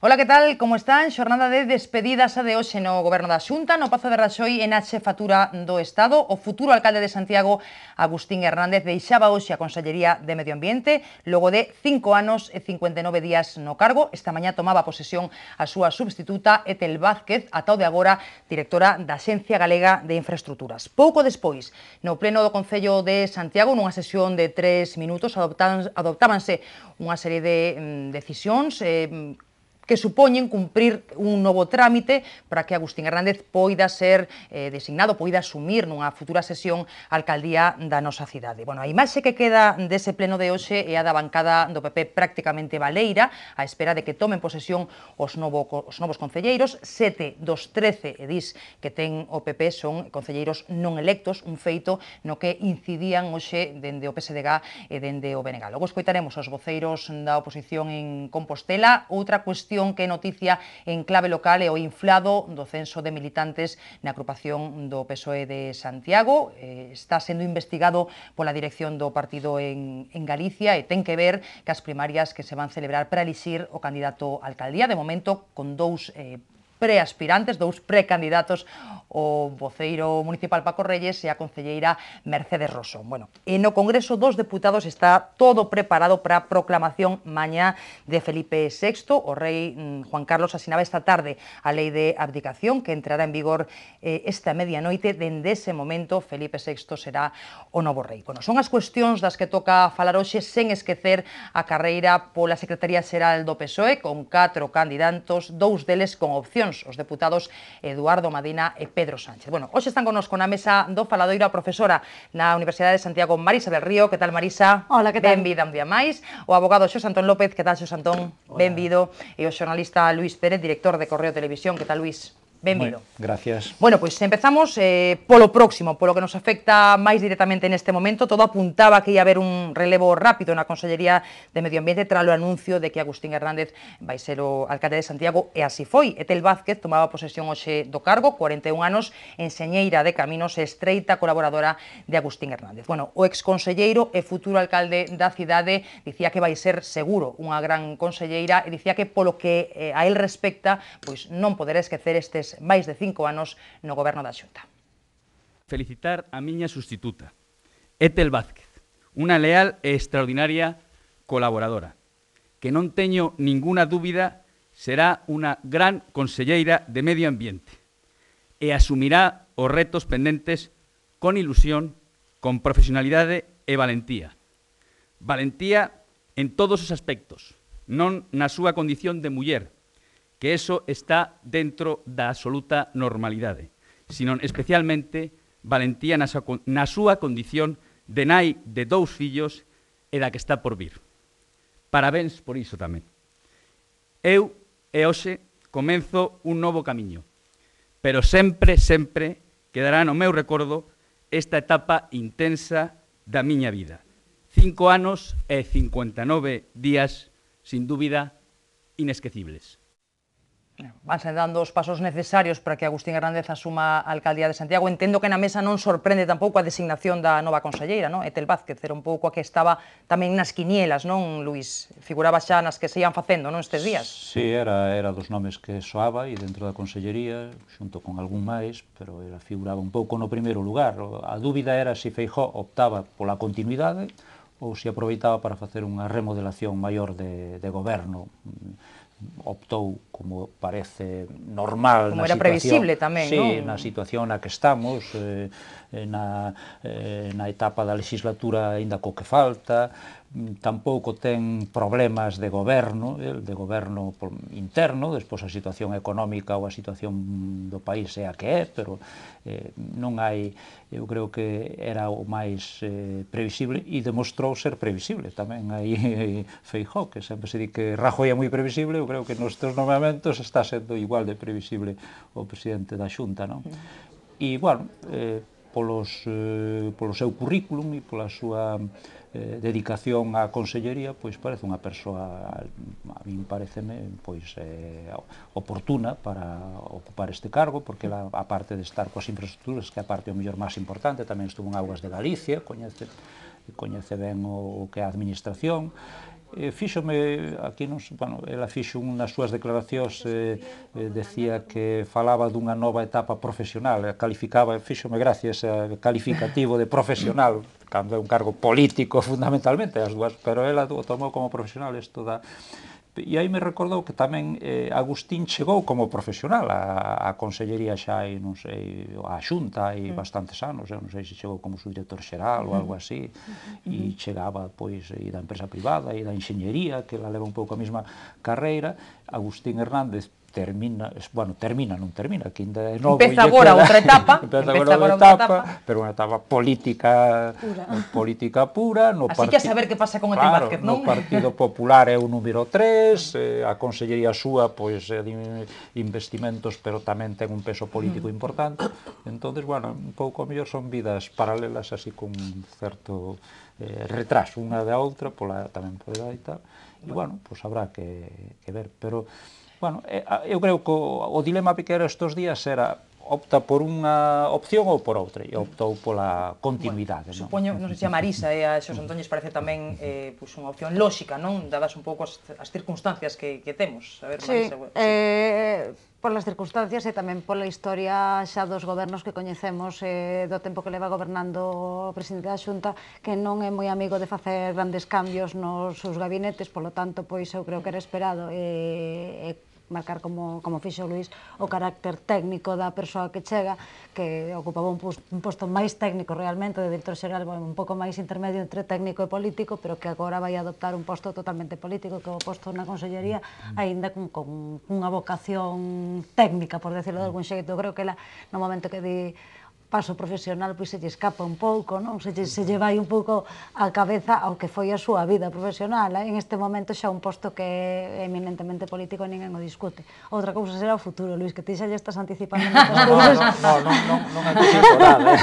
Ola, que tal? Como están? Xornada de despedidas a de hoxe no Goberno da Xunta, no Pazo de Raxoi en a xefatura do Estado. O futuro alcalde de Santiago, Agustín Hernández, deixaba hoxe a Consellería de Medio Ambiente logo de 5 anos e 59 días no cargo. Esta mañá tomaba posesión a súa substituta Etel Vázquez, o de agora directora da Xencia Galega de Infraestructuras. Pouco despois, no pleno do Concello de Santiago, nunha sesión de 3 minutos, adoptábanse unha serie de mm, decisións eh, que supoñen cumprir un novo trámite para que Agustín Hernández poida ser eh, designado, poida asumir nunha futura sesión a alcaldía da nosa cidade. Bueno, a imaxe que queda dese pleno de hoxe é a da bancada do PP prácticamente baleira, a espera de que tomen posesión os, novo, os novos concelleiros. Sete dos trece edís que ten o PP son concelleiros non electos, un feito no que incidían hoxe dende o PSDG e dende o BNG. Logo escoitaremos os voceiros da oposición en Compostela. Outra cuestión Información que noticia en clave local e o inflado do censo de militantes na agrupación do PSOE de Santiago. Eh, está sendo investigado pola dirección do partido en, en Galicia e ten que ver que as primarias que se van celebrar para elixir o candidato a alcaldía, de momento con dous eh, preaspirantes, dous precandidatos o voceiro municipal Paco Reyes e a concelleira Mercedes Rosso. Bueno, e no Congreso dos Deputados está todo preparado para a proclamación maña de Felipe VI. O rei mm, Juan Carlos asinaba esta tarde a lei de abdicación que entrará en vigor eh, esta medianoite. Dende ese momento Felipe VI será o novo rei. Bueno, son as cuestións das que toca falar hoxe sen esquecer a carreira pola Secretaría Xeral do PSOE con catro candidatos, dous deles con opción Comisións, os deputados Eduardo Madina e Pedro Sánchez. Bueno, hoxe están conosco na mesa do Faladoiro a profesora na Universidade de Santiago, Marisa del Río. Que tal, Marisa? Hola, que tal? Benvida un día máis. O abogado Xosé Antón López, que tal, Xosé Antón? Benvido. E o xornalista Luis Pérez, director de Correo Televisión. Que tal, Luis? Benvido. Bueno, gracias. Bueno, pois pues empezamos eh, polo próximo, polo que nos afecta máis directamente neste momento. Todo apuntaba que ia haber un relevo rápido na Consellería de Medio Ambiente tras o anuncio de que Agustín Hernández vai ser o alcalde de Santiago e así foi. Etel Vázquez tomaba posesión hoxe do cargo, 41 anos, enxeñeira de caminos e estreita colaboradora de Agustín Hernández. Bueno, o exconselleiro e futuro alcalde da cidade dicía que vai ser seguro unha gran conselleira e dicía que polo que eh, a él respecta, pois non poderá esquecer estes últimos máis de cinco anos no goberno da Xunta. Felicitar a miña sustituta, Etel Vázquez, unha leal e extraordinaria colaboradora, que non teño ninguna dúbida será unha gran conselleira de medio ambiente e asumirá os retos pendentes con ilusión, con profesionalidade e valentía. Valentía en todos os aspectos, non na súa condición de muller, que eso está dentro da absoluta normalidade, sino especialmente valentía na súa, condición de nai de dous fillos e da que está por vir. Parabéns por iso tamén. Eu e hoxe comenzo un novo camiño, pero sempre, sempre quedará no meu recordo esta etapa intensa da miña vida. Cinco anos e 59 días, sin dúbida, inesquecibles vanse dando os pasos necesarios para que Agustín Hernández asuma a Alcaldía de Santiago. Entendo que na mesa non sorprende tampouco a designación da nova conselleira, non? Etel Vázquez, era un pouco a que estaba tamén nas quinielas, non, Luís? Figuraba xa nas que se iban facendo, non, estes días? Sí, era, era dos nomes que soaba e dentro da consellería, xunto con algún máis, pero era, figuraba un pouco no primeiro lugar. A dúbida era se si Feijó optaba pola continuidade ou se aproveitaba para facer unha remodelación maior de, de goberno optou, como parece normal como na era previsible tamén, sí, ¿no? na situación na que estamos, eh, eh na, eh, na etapa da legislatura aínda co que falta, tampouco ten problemas de goberno, eh, de goberno interno, despois a situación económica ou a situación do país é a que é, pero eh, non hai, eu creo que era o máis eh, previsible e demostrou ser previsible tamén aí eh, Feijó, que sempre se di que Rajoy é moi previsible, eu creo que nos teus nomeamentos está sendo igual de previsible o presidente da Xunta, non? E, bueno, eh, polos, eh, polo seu currículum e pola súa eh, dedicación á consellería, pois parece unha persoa, a min pareceme, pois eh, oportuna para ocupar este cargo, porque la, a parte de estar coas infraestructuras, que a parte o mellor máis importante, tamén estuvo en Augas de Galicia, coñece, coñece ben o, o que é a administración, eh, fíxome, aquí nos, bueno, ela fixo unhas súas declaracións, eh, eh, decía que falaba dunha nova etapa profesional, calificaba, fíxome gracias, a eh, calificativo de profesional, cando é un cargo político fundamentalmente as dúas, pero ela o tomou como profesional isto da E aí me recordou que tamén eh, Agustín chegou como profesional a, a consellería xa e non sei, a xunta e mm. bastantes anos, eu non sei se chegou como subdirector xeral ou algo mm-hmm. así, mm -hmm. e chegaba, pois, e da empresa privada, e da enxeñería, que la leva un pouco a mesma carreira, Agustín Hernández termina, bueno, termina, non termina, que ainda é novo. Empeza agora queda, outra etapa. empeza agora outra etapa, etapa, pero unha etapa política pura. Eh, política pura. No Así que a saber que pasa con claro, Vázquez, non? No Partido Popular é o número 3, eh, a Consellería súa, pois, é de investimentos, pero tamén ten un peso político mm. importante. entonces bueno, un pouco mellor son vidas paralelas así con un certo eh, retraso unha da outra, pola tamén por edad e tal, e bueno, pois pues habrá que, que ver, pero bueno, eh, eu creo que o, o dilema que era estes días era opta por unha opción ou por outra e optou pola continuidade. Bueno, supoño, non, sei se a Marisa e a Xos Antoñes parece tamén eh, pues, unha opción lóxica, non? Dadas un pouco as, as circunstancias que, que temos. A ver, Marisa, sí, bueno, sí. Eh, polas circunstancias e tamén pola historia xa dos gobernos que coñecemos eh, do tempo que leva gobernando o presidente da Xunta, que non é moi amigo de facer grandes cambios nos seus gabinetes, polo tanto, pois eu creo que era esperado eh, e, eh, marcar como, como fixo Luís o carácter técnico da persoa que chega, que ocupaba un, un posto máis técnico realmente, de director xeral un pouco máis intermedio entre técnico e político, pero que agora vai adoptar un posto totalmente político, que o posto na consellería, aínda con, con unha vocación técnica, por decirlo de algún xeito. Creo que ela, no momento que di paso profesional pois se lle escapa un pouco, non? Se lle, se lle vai un pouco a cabeza ao que foi a súa vida profesional. Eh? En este momento xa un posto que é eminentemente político e ninguén o discute. Outra cousa será o futuro, Luis, que ti xa lle estás anticipando moitas cousas. non, non, non, non, non é temporal, eh?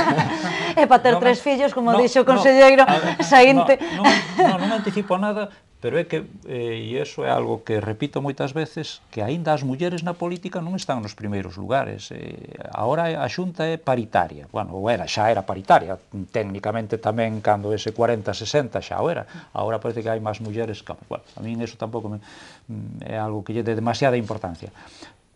E para ter non, tres fillos, como no, dixo o conselleiro, no, saínte... Non, non, non anticipo nada, pero é que, eh, e iso é algo que repito moitas veces, que aínda as mulleres na política non están nos primeiros lugares. Eh, ahora a xunta é paritaria, bueno, ou era, xa era paritaria, técnicamente tamén cando ese 40-60 xa o era, ahora parece que hai máis mulleres que... Bueno, a min eso tampouco me, mm, é algo que lle de demasiada importancia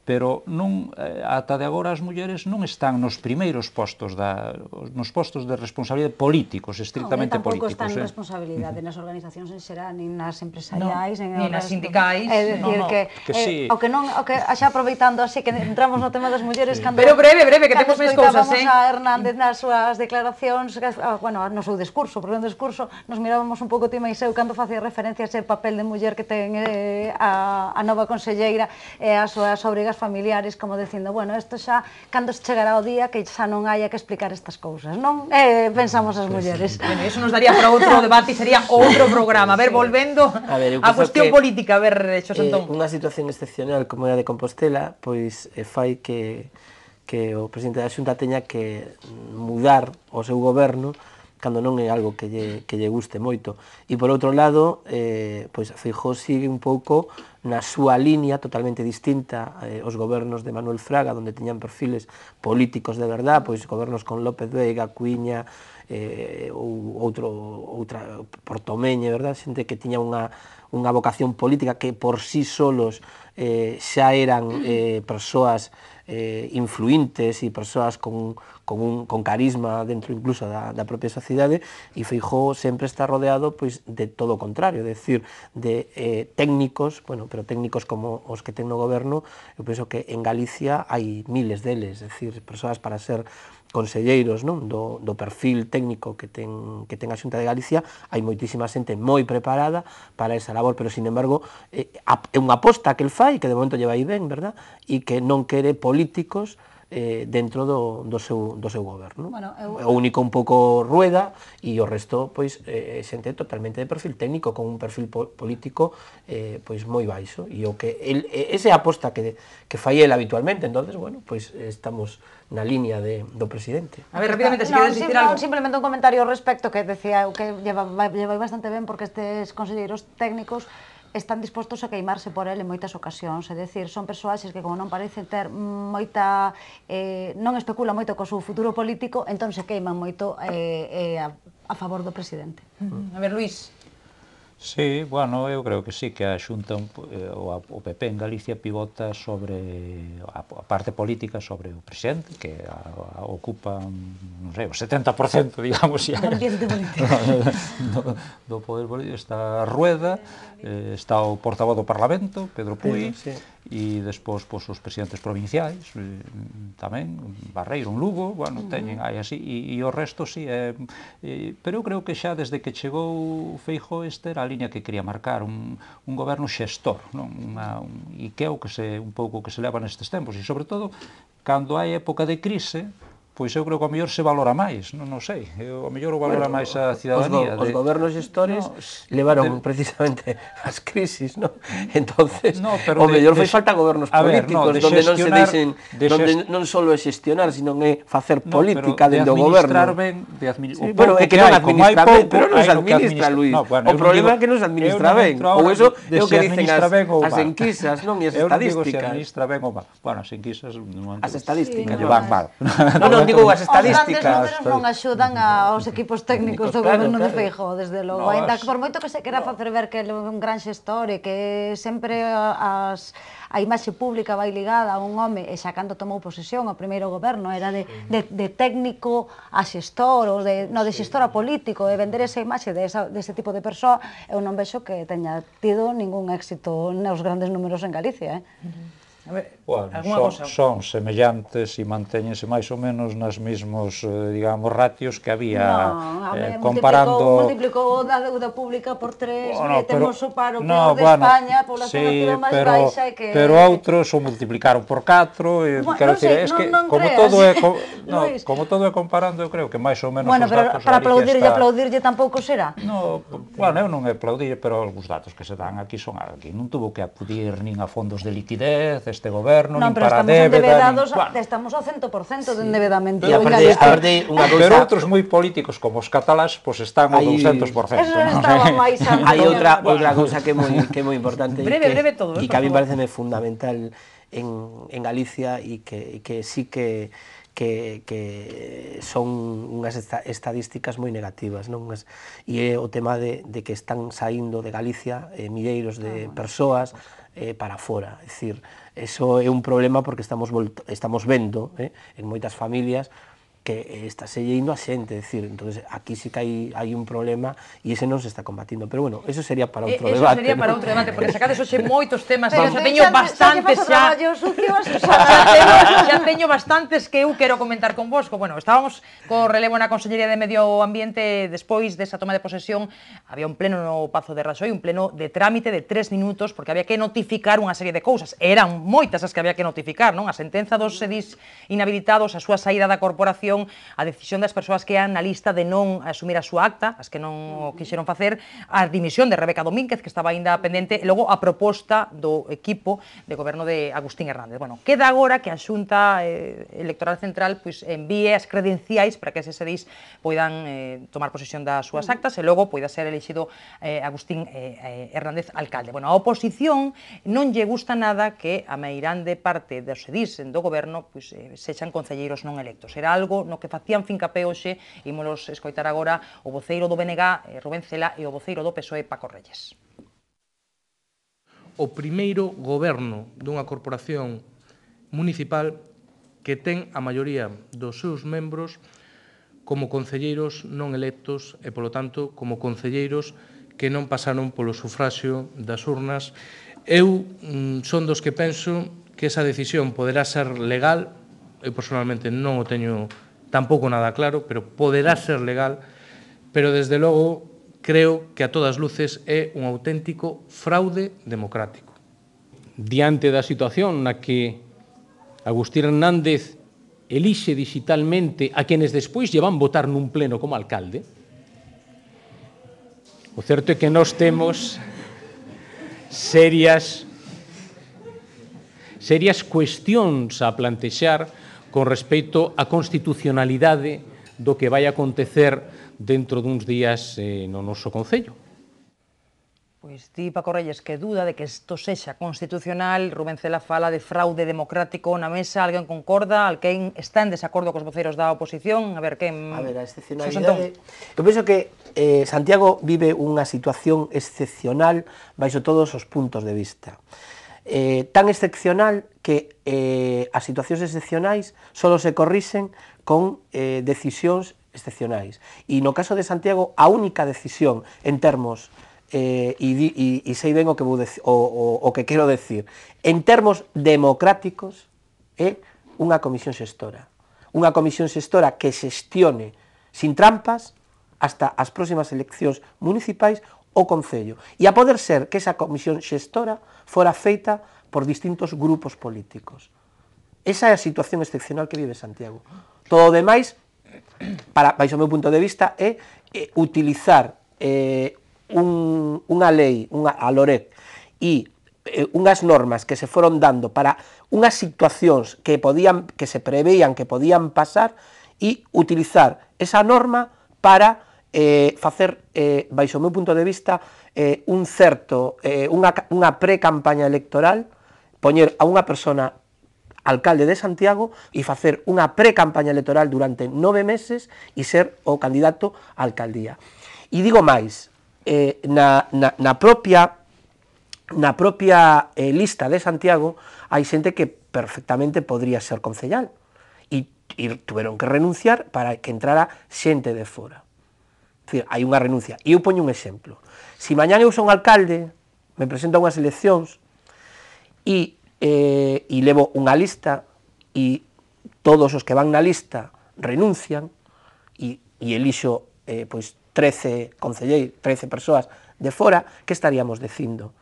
pero non eh, ata de agora as mulleres non están nos primeiros postos da nos postos de responsabilidade políticos, estrictamente no, políticos. Non, están eh? responsabilidade nas organizacións en xeral, nin nas empresariais, no, nin nas sindicais. É dicir no, no, que, que sí. eh, o que non o que xa aproveitando así que entramos no tema das mulleres sí. cando Pero breve, breve que temos máis cousas, eh. a Hernández nas súas declaracións, ah, bueno, no seu discurso, porque no discurso nos mirábamos un pouco ti e eu cando facía referencia a ese papel de muller que ten eh, a, a nova conselleira e eh, as súas obrigas familiares como dicindo, bueno, isto xa cando chegará o día que xa non hai que explicar estas cousas, non? Eh, pensamos as mulleres. Bueno, eso nos daría para outro debate, sería outro programa. A ver, volvendo a, ver, a cuestión que, política, a ver, Xosentón. Eh, unha situación excepcional como é a de Compostela, pois eh, fai que que o presidente da Xunta teña que mudar o seu goberno cando non é algo que lle, que lle guste moito. E por outro lado, eh, pois Feijó sigue un pouco na súa línea totalmente distinta eh, os gobernos de Manuel Fraga, onde teñan perfiles políticos de verdad, pois gobernos con López Vega, Cuiña, eh, ou outro, outra, Portomeñe, verdad? xente que tiña unha, unha vocación política que por sí solos eh, xa eran eh, persoas eh, influintes e persoas con, con, un, con carisma dentro incluso da, da propia sociedade e Feijó sempre está rodeado pois de todo o contrario, é dicir, de eh, técnicos, bueno, pero técnicos como os que ten no goberno, eu penso que en Galicia hai miles deles, é dicir, persoas para ser conselleiros non? Do, do perfil técnico que ten, que ten a Xunta de Galicia, hai moitísima xente moi preparada para esa labor, pero, sin embargo, eh, é unha aposta que el fai, que de momento lle vai ben, verdad? E que non quere políticos eh, dentro do, do, seu, do seu goberno. Bueno, eu... O único un pouco rueda e o resto pois eh, xente totalmente de perfil técnico con un perfil po político eh, pois moi baixo e o que el, ese aposta que, que fai el habitualmente, entonces bueno, pois estamos na liña de, do presidente. A ver, rapidamente, se no, queres dicir algo. Simplemente un comentario ao respecto que decía que lleva, lleva bastante ben porque estes conselleiros técnicos están dispostos a queimarse por el en moitas ocasións, é dicir, son persoaxes que como non parecen ter moita eh, non especula moito co seu futuro político, entón se queiman moito eh, eh, a, a favor do presidente. A ver, Luís, Sí, bueno, eu creo que sí, que a Xunta, eh, o, o PP en Galicia pivota sobre a, a parte política sobre o presente, que a, a, ocupa, non sei, o 70%, digamos, xa, do, do poder político. Está a Rueda, eh, está o portavoz do Parlamento, Pedro Puy, sí, sí e despois pois, os presidentes provinciais eh, tamén, Barreiro, un Lugo, bueno, teñen aí así, e, e o resto sí, é, eh, eh, pero eu creo que xa desde que chegou Feijo este era a liña que quería marcar, un, un goberno xestor, non? Una, un, e que é o que se, un pouco que se leva nestes tempos, e sobre todo, cando hai época de crise, pois eu creo que ao mellor se valora máis, non, non sei, eu, ao mellor o valora bueno, máis a cidadanía. Os, go, de... os gobernos gestores no, levaron de... precisamente as crisis, non? Entonces, no, pero o mellor foi falta gobernos políticos, ver, no, non se deixen, de non só é xestionar, sino é facer no, política dende o goberno. Ben, de administrar ben, sí, bueno, é que, que non administra ben, pero non se administra, Luís. No, bueno, o problema é que non se administra ben, ou eso é o que dicen as, as enquisas, non? E as estadísticas. Eu non digo se administra ben ou mal. Bueno, as enquisas... As estadísticas. Lle van mal. Non, non, digo as estadísticas. Os grandes números non axudan aos equipos técnicos do claro, goberno claro. de Feijóo, desde logo. No, Ainda por moito que se quera no. facer ver que é un gran xestor e que sempre as a imaxe pública vai ligada a un home e xa cando tomou posesión o primeiro goberno era de, de, de técnico a xestor ou de, no, de xestor a político e vender esa imaxe de, esa, de ese tipo de persoa eu non vexo que teña tido ningún éxito nos grandes números en Galicia eh? Uh -huh bueno, son, son semellantes e mantéñense máis ou menos nas mesmos, eh, digamos, ratios que había no, eh, ver, eh, comparando... Multiplicou, multiplicou a deuda pública por tres, bueno, eh, pero, temos o paro no, de bueno, España, a población sí, máis pero, baixa que... Pero outros o multiplicaron por 4, e, bueno, quero decir, sei, es que non como creas. todo é... Como, no, como todo é comparando, eu creo que máis ou menos... Bueno, pero para aplaudirlle, está... aplaudirlle tampouco será? No, bueno, eu non aplaudirlle, pero algúns datos que se dan aquí son aquí. Non tuvo que acudir nin a fondos de liquidez, este goberno, non, nin para débeda... Non, pero estamos débeda, estamos ao 100% de sí. aparte, unha Pero outros moi políticos como os catalás, pois pues, están ao 200%. Eso non estaba máis Hai outra, outra cousa que é moi, que moi importante. breve, que, breve todo. E que a mí pareceme fundamental en, en Galicia e que, que sí que que, que son unhas estadísticas moi negativas, non? Unhas, e é o tema de, de que están saindo de Galicia eh, milleiros de ah, persoas eh, para fora, é dicir, eso é un problema porque estamos, estamos vendo eh, en moitas familias que está se a xente, decir, entonces aquí sí que hai, hai un problema e ese non se está combatindo, pero bueno, eso sería para outro eh, debate. Eso sería para outro debate, porque sacades hoxe moitos temas, pero, xa teño bastantes xa. Xa teño bastantes que eu quero comentar con vos, bueno, estábamos co relevo na Consellería de Medio Ambiente despois desa toma de posesión, había un pleno no Pazo de Raxoi, un pleno de trámite de tres minutos, porque había que notificar unha serie de cousas, eran moitas as que había que notificar, non? A sentenza dos sedis inhabilitados, a súa saída da corporación, decisión, a decisión das persoas que han na lista de non asumir a súa acta, as que non o quixeron facer, a dimisión de Rebeca Domínguez, que estaba aínda pendente, e logo a proposta do equipo de goberno de Agustín Hernández. Bueno, queda agora que a Xunta eh, Electoral Central pois, envíe as credenciais para que as SDIs poidan eh, tomar posesión das súas actas e logo poida ser elixido eh, Agustín eh, eh, Hernández alcalde. Bueno, a oposición non lle gusta nada que a meirande parte dos SDIs do goberno pois, eh, sexan concelleiros non electos. Era algo no que facían fincapé hoxe, ímolos escoitar agora o voceiro do BNG, eh, Rubén Cela, e o voceiro do PSOE, Paco Reyes. O primeiro goberno dunha corporación municipal que ten a maioría dos seus membros como concelleiros non electos e, polo tanto, como concelleiros que non pasaron polo sufraxio das urnas. Eu mm, son dos que penso que esa decisión poderá ser legal, eu personalmente non o teño tampouco nada claro, pero poderá ser legal, pero desde logo creo que a todas luces é un auténtico fraude democrático. Diante da situación na que Agustín Hernández elixe digitalmente a quenes despois llevan votar nun pleno como alcalde, o certo é que nós temos serias serias cuestións a plantexar con respecto á constitucionalidade do que vai acontecer dentro duns días eh, no noso Concello. Pois ti, Paco Reyes, que duda de que isto sexa constitucional, Rubén Cela fala de fraude democrático na mesa, alguén concorda, alguén está en desacordo cos voceiros da oposición, a ver, quen... A ver, a excepcionalidade... Eu penso que eh, Santiago vive unha situación excepcional baixo todos os puntos de vista eh, tan excepcional que eh, as situacións excepcionais só se corrixen con eh, decisións excepcionais. E no caso de Santiago, a única decisión en termos eh, e, e, e sei ben o que, vou dec, o, o, o que quero decir, en termos democráticos, é unha comisión xestora. Unha comisión xestora que xestione sin trampas hasta as próximas eleccións municipais o Concello e a poder ser que esa comisión xestora fora feita por distintos grupos políticos. Esa é a situación excepcional que vive Santiago. Todo o demais, para, baixo o meu punto de vista, é, é utilizar eh, un, unha lei, unha, a Lorec, e eh, unhas normas que se foron dando para unhas situacións que podían que se preveían que podían pasar e utilizar esa norma para eh, facer, eh, baixo o meu punto de vista, eh, un certo, eh, unha, unha pre-campaña electoral, poñer a unha persona alcalde de Santiago e facer unha pre-campaña electoral durante nove meses e ser o candidato á alcaldía. E digo máis, eh, na, na, na propia na propia eh, lista de Santiago hai xente que perfectamente podría ser concellal e, e tuveron que renunciar para que entrara xente de fora decir, hai unha renuncia. E eu poño un exemplo. Si mañán eu son alcalde, me presento a unhas eleccións e, eh, e levo unha lista e todos os que van na lista renuncian e, e elixo eh, pois 13 concelleiros, 13 persoas de fora, que estaríamos dicindo?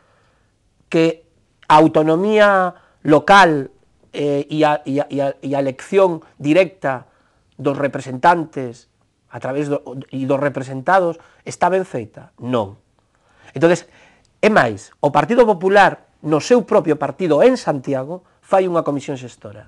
Que a autonomía local eh, e, a, e, a, e, a, e a elección directa dos representantes a través do, e dos representados, está ben feita? Non. Entonces, é máis, o Partido Popular no seu propio partido en Santiago fai unha comisión xestora.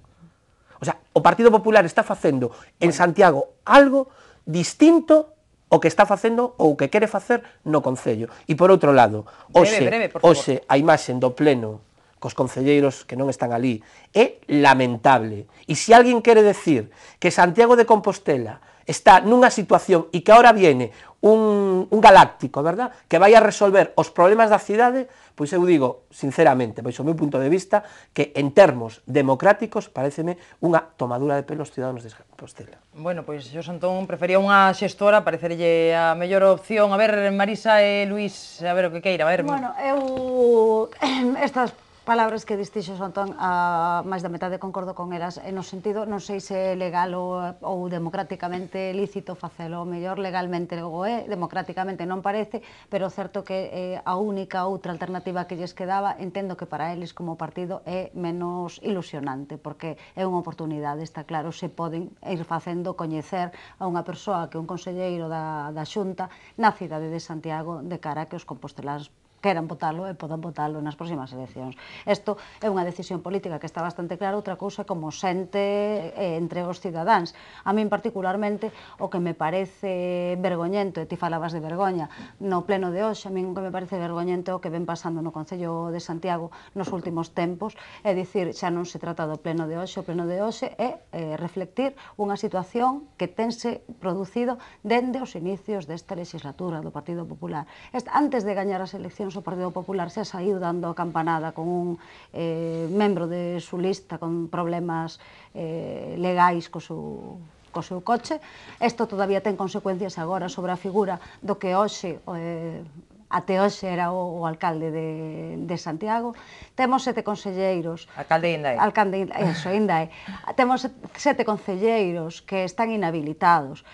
O sea, o Partido Popular está facendo en Santiago algo distinto o que está facendo ou o que quere facer no Concello. E por outro lado, hoxe, breve, breve, hoxe a imaxen do Pleno cos concelleiros que non están ali é lamentable. E se alguén quere decir que Santiago de Compostela está nunha situación e que ahora viene un, un galáctico, verdad? Que vai a resolver os problemas da cidade, pois eu digo, sinceramente, pois o meu punto de vista, que en termos democráticos pareceme unha tomadura de pelos cidadanos de Compostela. Bueno, pois yo Santón prefería unha xestora, parecerlle a mellor opción. A ver, Marisa e Luís, a ver o que queira, a ver. Bueno, eu estas palabras que distixo tan a máis da metade concordo con elas, e no sentido, non sei se é legal ou, ou democráticamente lícito facelo, o mellor legalmente logo é, democráticamente non parece, pero certo que eh, a única outra alternativa que lles quedaba, entendo que para eles como partido é menos ilusionante, porque é unha oportunidade, está claro, se poden ir facendo coñecer a unha persoa que é un conselleiro da, da Xunta na cidade de Santiago de cara a que os composteláns queran votalo e podan votalo nas próximas eleccións. Isto é unha decisión política que está bastante clara, outra cousa como sente entre os cidadáns. A min particularmente o que me parece vergoñento, e ti falabas de vergoña, no pleno de hoxe, a min o que me parece vergoñento é o que ven pasando no Concello de Santiago nos últimos tempos, é dicir, xa non se trata do pleno de hoxe, o pleno de hoxe é eh, reflectir unha situación que tense producido dende os inicios desta legislatura do Partido Popular. Antes de gañar as eleccións eleccións o Partido Popular se saído dando a campanada con un eh, membro de su lista con problemas eh, legais co seu co seu coche. Isto todavía ten consecuencias agora sobre a figura do que hoxe eh, até hoxe era o, o alcalde de, de Santiago. Temos sete conselleiros... Alcalde ainda é. Alcalde, eso, ainda é. Temos sete conselleiros que están inhabilitados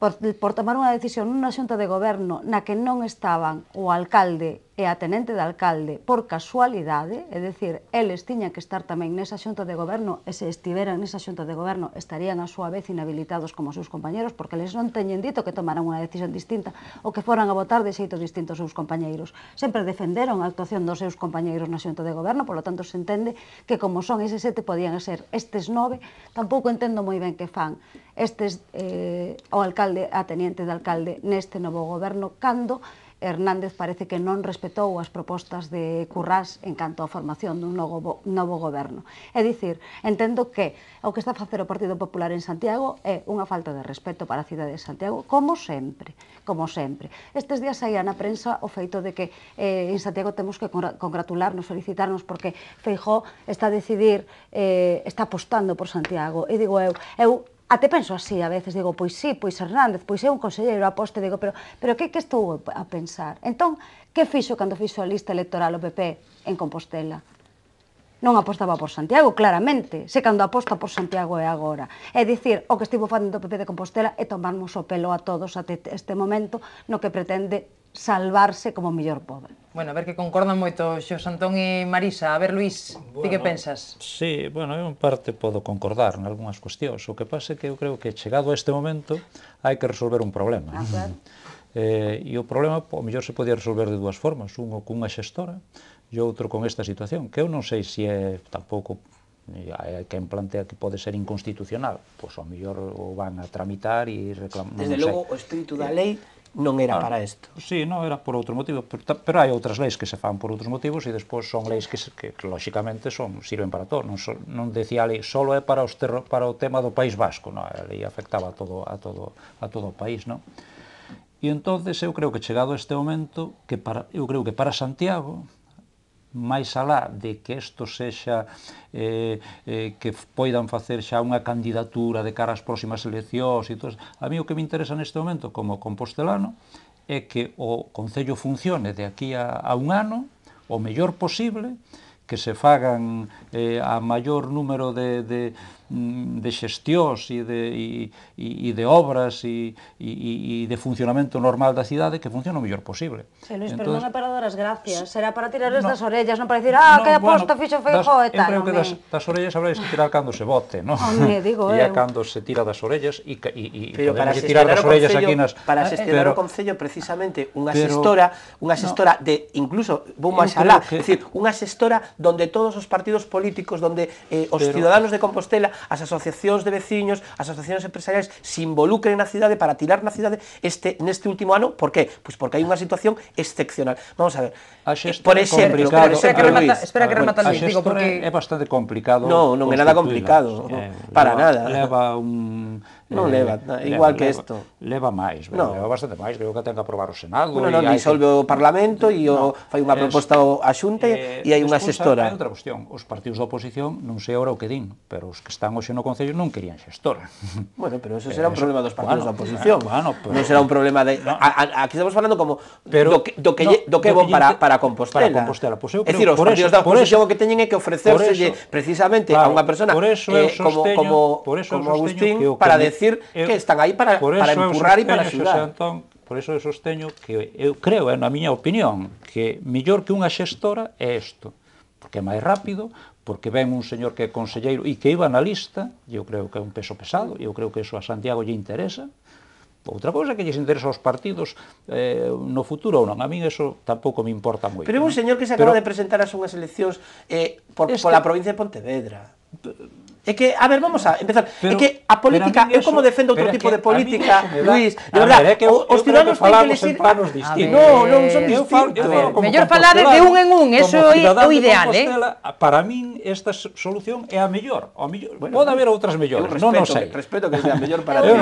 por, por tomar unha decisión nunha xunta de goberno na que non estaban o alcalde e a tenente de alcalde por casualidade, é dicir, eles tiñan que estar tamén nesa xunta de goberno e se estiveran nesa xunta de goberno estarían a súa vez inhabilitados como os seus compañeros porque eles non teñen dito que tomaran unha decisión distinta ou que foran a votar de xeitos distintos aos seus compañeiros. Sempre defenderon a actuación dos seus compañeiros na xunta de goberno, polo tanto se entende que como son eses sete podían ser estes nove, tampouco entendo moi ben que fan estes eh, o alcalde a teniente de alcalde neste novo goberno cando Hernández parece que non respetou as propostas de Currás en canto á formación dun novo, novo goberno. É dicir, entendo que o que está a facer o Partido Popular en Santiago é unha falta de respeto para a cidade de Santiago, como sempre, como sempre. Estes días saía na prensa o feito de que eh, en Santiago temos que congratularnos, felicitarnos, porque Feijó está a decidir, eh, está apostando por Santiago. E digo eu, eu até penso así, a veces digo, pois sí, pois Hernández, pois é un conselleiro aposto, digo, pero, pero que que estou a pensar? Entón, que fixo cando fixo a lista electoral o PP en Compostela? Non apostaba por Santiago, claramente, se cando aposta por Santiago é agora. É dicir, o que estivo facendo o PP de Compostela é tomarmos o pelo a todos até este momento no que pretende salvarse como mellor poden. Bueno, a ver que concordan moito Xos Antón e Marisa. A ver, Luís, bueno, ti que pensas? Sí, bueno, eu en parte podo concordar en algunhas cuestións. O que pasa é que eu creo que chegado a este momento hai que resolver un problema. Ah, claro. Eh, e o problema, o mellor se podía resolver de dúas formas. Un cunha xestora e outro con esta situación, que eu non sei se é tampouco eh, hai quen plantea que pode ser inconstitucional, pois ao mellor o van a tramitar e reclamar. Desde logo, o espírito da lei non era ah, para isto. Sí, non era por outro motivo, pero, pero hai outras leis que se fan por outros motivos e despois son leis que, que, que lóxicamente son sirven para todo, non so, non decía lei solo é para os terro, para o tema do País Vasco, non, a lei afectaba a todo a todo a todo o país, non? E entonces eu creo que chegado a este momento que para eu creo que para Santiago máis alá de que isto sexa eh, eh, que poidan facer xa unha candidatura de cara ás próximas eleccións e todo, a mí o que me interesa neste momento como compostelano é que o Concello funcione de aquí a, a un ano o mellor posible, que se fagan eh, a maior número de, de, Mm, de xestións e de, e, e de obras e, e, e de funcionamento normal da cidade que funciona o mellor posible. Sí, Luis, Entonces, pero entón- non é para dar as gracias, será para tirarles no, das orellas, non para dicir, ah, no, que aposta bueno, fixo feijo e tal. Eu creo que das, das orellas habráis que tirar cando se vote, non? Home, digo eu. E cando se tira das orellas e, e, pero para tirar das orellas aquí nas... Para xestionar ah, eh, pero, o Concello precisamente unha xestora, unha xestora no, de, incluso, vou máis alá, é decir, unha xestora donde todos os partidos políticos, donde eh, os pero, ciudadanos de Compostela as asociacións de veciños, as asociacións empresariais se involucren na cidade para tirar na cidade este neste último ano, por qué? Pois porque hai unha situación excepcional. Vamos a ver. A eh, por exemplo, por exemplo, espera que remata, espera que remata Luis, digo porque é bastante complicado. Non, non é nada complicado, eh, para leva, nada. Leva un Non eh, leva, igual leva, que isto. Leva, leva máis, no. leva bastante máis, creo que ten que aprobar o Senado. Bueno, non, disolve que... o Parlamento e no, fai unha proposta a Xunta eh, e hai unha xestora. Hai outra cuestión, os partidos da oposición non sei agora o que din, pero os que están hoxe no Concello non querían xestora. Bueno, pero eso eh, será un problema dos partidos bueno, da oposición. Eh, bueno, pero, non será un problema de... No, a, a, aquí estamos falando como pero, do que, do que, no, do que é bon para, para Compostela. Para Compostela. Pues pois eu creo, é dicir, os partidos da oposición o que teñen é que ofrecerse precisamente a unha persona como, como, como Agustín para decir decir eu, que están aí para, para empurrar e para axudar. Antón, por eso eu sosteño que eu creo, é eh, na miña opinión, que mellor que unha xestora é isto, porque é máis rápido, porque ven un señor que é conselleiro e que iba na lista, e eu creo que é un peso pesado, eu creo que eso a Santiago lle interesa, Outra cousa que lles interesa aos partidos eh, no futuro ou non, a min eso tampouco me importa moito. Pero un señor que se acaba Pero, de presentar as unhas eleccións eh, por, este, pola provincia de Pontevedra. É que, a ver, vamos a empezar. Pero, é que a política, eu como defendo outro tipo de política, da, Luis, de verdad, ver, é eu, os cidadóns que falamos en planos distintos. Non, non son distintos. Mellor falar de un en un, eso é o ideal, eh? Para min esta solución é a mellor. A mellor. Bueno, Pode haber outras mellores, non o sei. Respeto que sea a mellor para ti.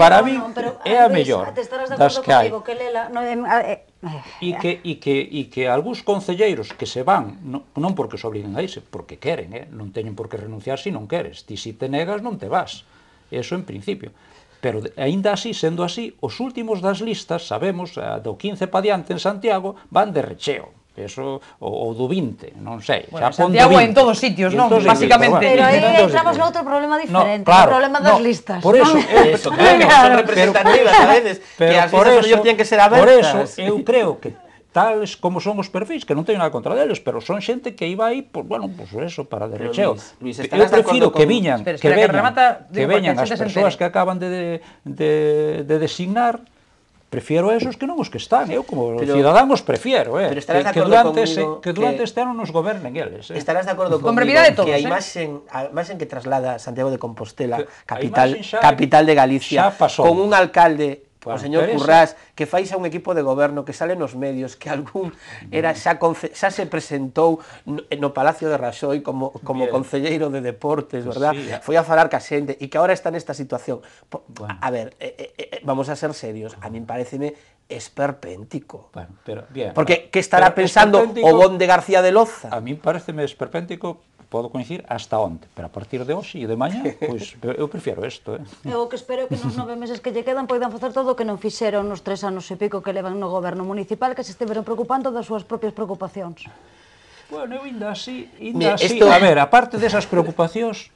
Para min é a mellor das que hai. Que lela, no, eh, E que, e que, e que algúns concelleiros que se van, non, non porque se obliguen a irse, porque queren, eh? non teñen por que renunciar se non queres. Ti si te negas non te vas. Eso en principio. Pero aínda así, sendo así, os últimos das listas, sabemos, eh, do 15 pa diante en Santiago, van de recheo eso o do 20, non sei. Bueno, xa Santiago en todos sitios, non? Todos Básicamente. Sitios, pero aí entramos no outro problema diferente, no, claro, o problema das no, listas. Por eso, é iso, eh, claro, son representativas a veces, pero que as por listas ellos tienen que ser abertas. Por eso, eu creo que tales como son os perfis, que non teño nada contra deles, pero son xente que iba aí, pues, bueno, pues eso, para derrecheo. Luis, Luis, eu prefiro que viñan, espera, espera, que veñan, que, remata, que veñan as persoas que acaban de, de, de designar, Prefiero esos que no los que están, eu como ciudadanos prefiero, eh? que, durante, que durante este año nos gobernen eles. Eh. Estarás de acuerdo con que hay más en a eh. que traslada Santiago de Compostela, capital capital de Galicia, con un alcalde o señor Currás, que faixa un equipo de goberno que sale nos medios, que algún era xa, conce, xa se presentou no Palacio de Raxoi como, como concelleiro de deportes, verdad? Sí, Foi a falar ca xente e que agora está nesta situación. Bueno. A ver, eh eh, eh, eh, vamos a ser serios, a min pareceme esperpéntico. Bueno, pero, bien, Porque, que estará pensando o bon de García de Loza? A min pareceme esperpéntico podo coincidir hasta onte, pero a partir de hoxe e de mañá, pois eu prefiero isto. Eh? Eu que espero que nos nove meses que lle quedan poidan facer todo o que non fixeron nos tres anos e pico que levan no goberno municipal, que se estiveron preocupando das súas propias preocupacións. Bueno, eu ainda así, ainda Mira, así, esto... a ver, aparte desas preocupacións,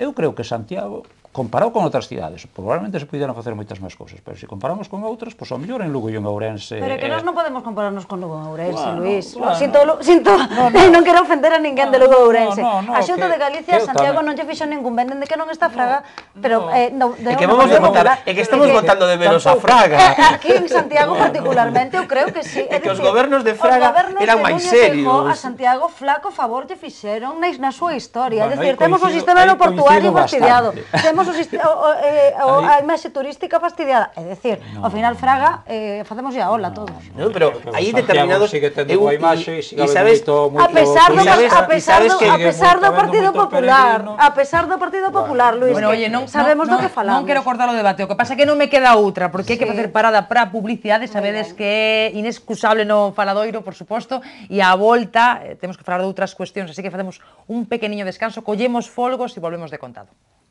eu creo que Santiago Comparado con outras cidades, probablemente se puderan facer moitas máis cousas, pero se comparamos con outras, pois ao mellor en Lugo e en Ourense... Pero que eh... nós non podemos compararnos con Lugo e Ourense, bueno, Luis. Bueno, sinto, sinto, no, no, non quero ofender a ninguén no, de Lugo e Ourense. No, no, no, a xunta de Galicia, que, Santiago tamén. non lle fixo ningún ben, dende que non está Fraga, no, pero... No. Eh, no, de é que vamos a votar, é que estamos votando de menos a Fraga. Aquí en Santiago particularmente, eu creo que sí. É, que os gobernos de Fraga eran máis serios. A Santiago flaco favor lle fixeron na súa historia, é dicir, temos un sistema aeroportuario fastidiado, temos temos o, eh, turística fastidiada. es decir, al final Fraga eh, facemos a todos. pero ahí determinados sigue sabes, a pesar de a pesar Partido Popular, a pesar do Partido Popular, Luis, bueno, oye, non, sabemos de do que falamos. Non quero cortar o debate, o que pasa es que no me queda otra porque hay que hacer parada para publicidade, sabedes que é inexcusable no faladoiro, por supuesto y a vuelta, eh, tenemos que falar de otras cuestiones así que hacemos un pequeño descanso, collemos folgos y volvemos de contado.